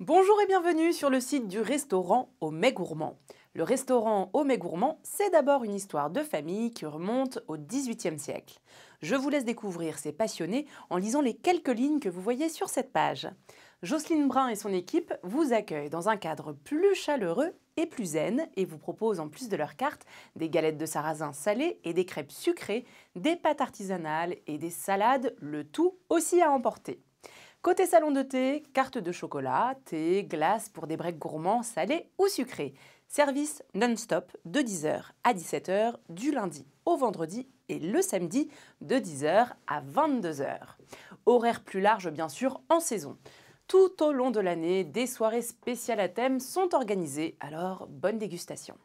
Bonjour et bienvenue sur le site du restaurant Homais Gourmand. Le restaurant Homais Gourmand, c'est d'abord une histoire de famille qui remonte au XVIIIe siècle. Je vous laisse découvrir ces passionnés en lisant les quelques lignes que vous voyez sur cette page. Jocelyne Brun et son équipe vous accueillent dans un cadre plus chaleureux et plus zen et vous proposent en plus de leurs cartes des galettes de sarrasin salées et des crêpes sucrées, des pâtes artisanales et des salades, le tout aussi à emporter. Côté salon de thé, carte de chocolat, thé, glace pour des breaks gourmands, salés ou sucrés. Service non-stop de 10h à 17h du lundi au vendredi et le samedi de 10h à 22h. Horaire plus large bien sûr en saison. Tout au long de l'année, des soirées spéciales à thème sont organisées, alors bonne dégustation.